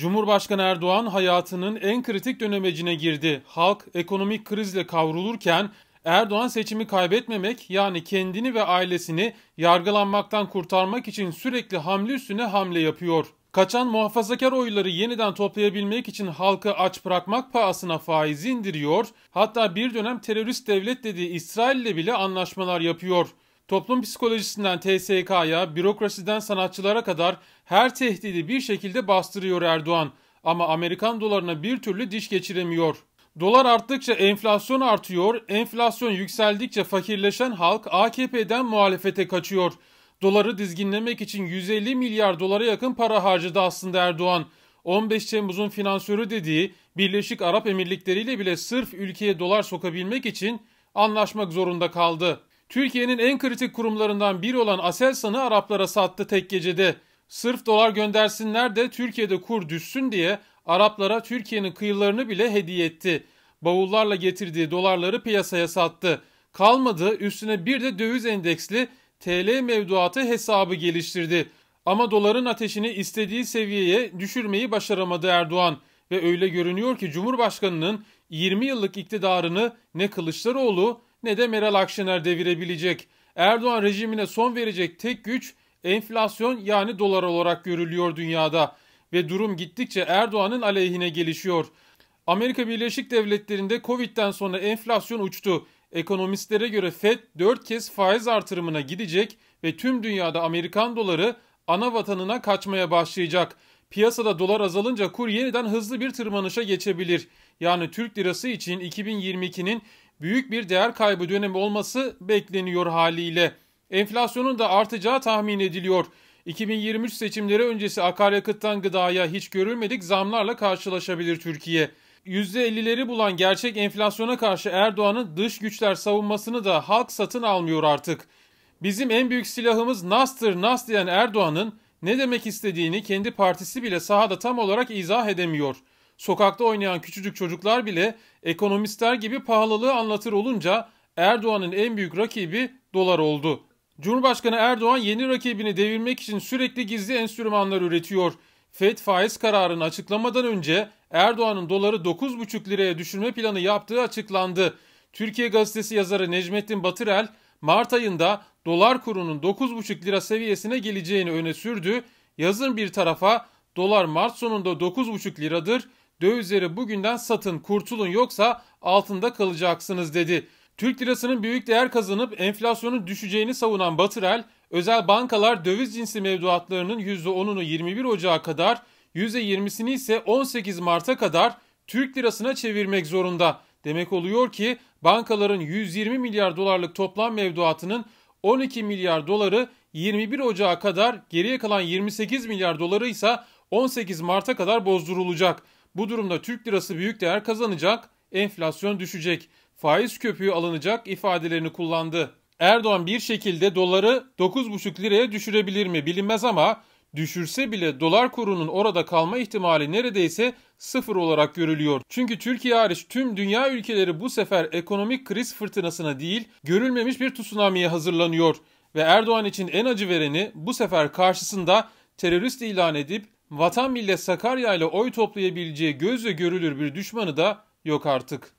Cumhurbaşkanı Erdoğan hayatının en kritik dönemecine girdi. Halk ekonomik krizle kavrulurken Erdoğan seçimi kaybetmemek yani kendini ve ailesini yargılanmaktan kurtarmak için sürekli hamle üstüne hamle yapıyor. Kaçan muhafazakar oyları yeniden toplayabilmek için halkı aç bırakmak pahasına faizi indiriyor. Hatta bir dönem terörist devlet dediği İsrail ile bile anlaşmalar yapıyor. Toplum psikolojisinden TSK'ya, bürokrasiden sanatçılara kadar her tehdidi bir şekilde bastırıyor Erdoğan ama Amerikan dolarına bir türlü diş geçiremiyor. Dolar arttıkça enflasyon artıyor, enflasyon yükseldikçe fakirleşen halk AKP'den muhalefete kaçıyor. Doları dizginlemek için 150 milyar dolara yakın para harcadı aslında Erdoğan. 15 Temmuz'un finansörü dediği Birleşik Arap Emirlikleri ile bile sırf ülkeye dolar sokabilmek için anlaşmak zorunda kaldı. Türkiye'nin en kritik kurumlarından biri olan Aselsan'ı Araplara sattı tek gecede. Sırf dolar göndersinler de Türkiye'de kur düşsün diye Araplara Türkiye'nin kıyılarını bile hediye etti. Bavullarla getirdiği dolarları piyasaya sattı. Kalmadı üstüne bir de döviz endeksli TL mevduatı hesabı geliştirdi. Ama doların ateşini istediği seviyeye düşürmeyi başaramadı Erdoğan ve öyle görünüyor ki Cumhurbaşkanının 20 yıllık iktidarını ne Kılıçdaroğlu ne de Meral Akşener devirebilecek. Erdoğan rejimine son verecek tek güç enflasyon yani dolar olarak görülüyor dünyada ve durum gittikçe Erdoğan'ın aleyhine gelişiyor. Amerika Birleşik Devletleri'nde Covid'den sonra enflasyon uçtu. Ekonomistlere göre Fed 4 kez faiz artırımına gidecek ve tüm dünyada Amerikan doları ana vatanına kaçmaya başlayacak. Piyasada dolar azalınca kur yeniden hızlı bir tırmanışa geçebilir. Yani Türk lirası için 2022'nin büyük bir değer kaybı dönemi olması bekleniyor haliyle. Enflasyonun da artacağı tahmin ediliyor. 2023 seçimleri öncesi akaryakıttan gıdaya hiç görülmedik zamlarla karşılaşabilir Türkiye. %50'leri bulan gerçek enflasyona karşı Erdoğan'ın dış güçler savunmasını da halk satın almıyor artık. Bizim en büyük silahımız Nas'tır Nas diyen Erdoğan'ın ne demek istediğini kendi partisi bile sahada tam olarak izah edemiyor.'' Sokakta oynayan küçücük çocuklar bile ekonomistler gibi pahalılığı anlatır olunca Erdoğan'ın en büyük rakibi dolar oldu. Cumhurbaşkanı Erdoğan yeni rakibini devirmek için sürekli gizli enstrümanlar üretiyor. FED faiz kararını açıklamadan önce Erdoğan'ın doları 9,5 liraya düşürme planı yaptığı açıklandı. Türkiye Gazetesi yazarı Necmettin Batırel, Mart ayında dolar kurunun 9,5 lira seviyesine geleceğini öne sürdü. Yazın bir tarafa dolar Mart sonunda 9,5 liradır, dövizleri bugünden satın kurtulun yoksa altında kalacaksınız dedi. Türk lirasının büyük değer kazanıp enflasyonun düşeceğini savunan Batırel, özel bankalar döviz cinsi mevduatlarının %10'unu 21 Ocağı kadar, %20'sini ise 18 Mart'a kadar Türk lirasına çevirmek zorunda. Demek oluyor ki bankaların 120 milyar dolarlık toplam mevduatının 12 milyar doları 21 Ocağı kadar geriye kalan 28 milyar doları ise 18 Mart'a kadar bozdurulacak. Bu durumda Türk lirası büyük değer kazanacak, enflasyon düşecek, faiz köpüğü alınacak ifadelerini kullandı. Erdoğan bir şekilde doları 9,5 liraya düşürebilir mi bilinmez ama düşürse bile dolar kurunun orada kalma ihtimali neredeyse sıfır olarak görülüyor. Çünkü Türkiye hariç tüm dünya ülkeleri bu sefer ekonomik kriz fırtınasına değil görülmemiş bir tsunamiye hazırlanıyor. Ve Erdoğan için en acı vereni bu sefer karşısında terörist ilan edip vatan millet Sakarya ile oy toplayabileceği gözle görülür bir düşmanı da yok artık.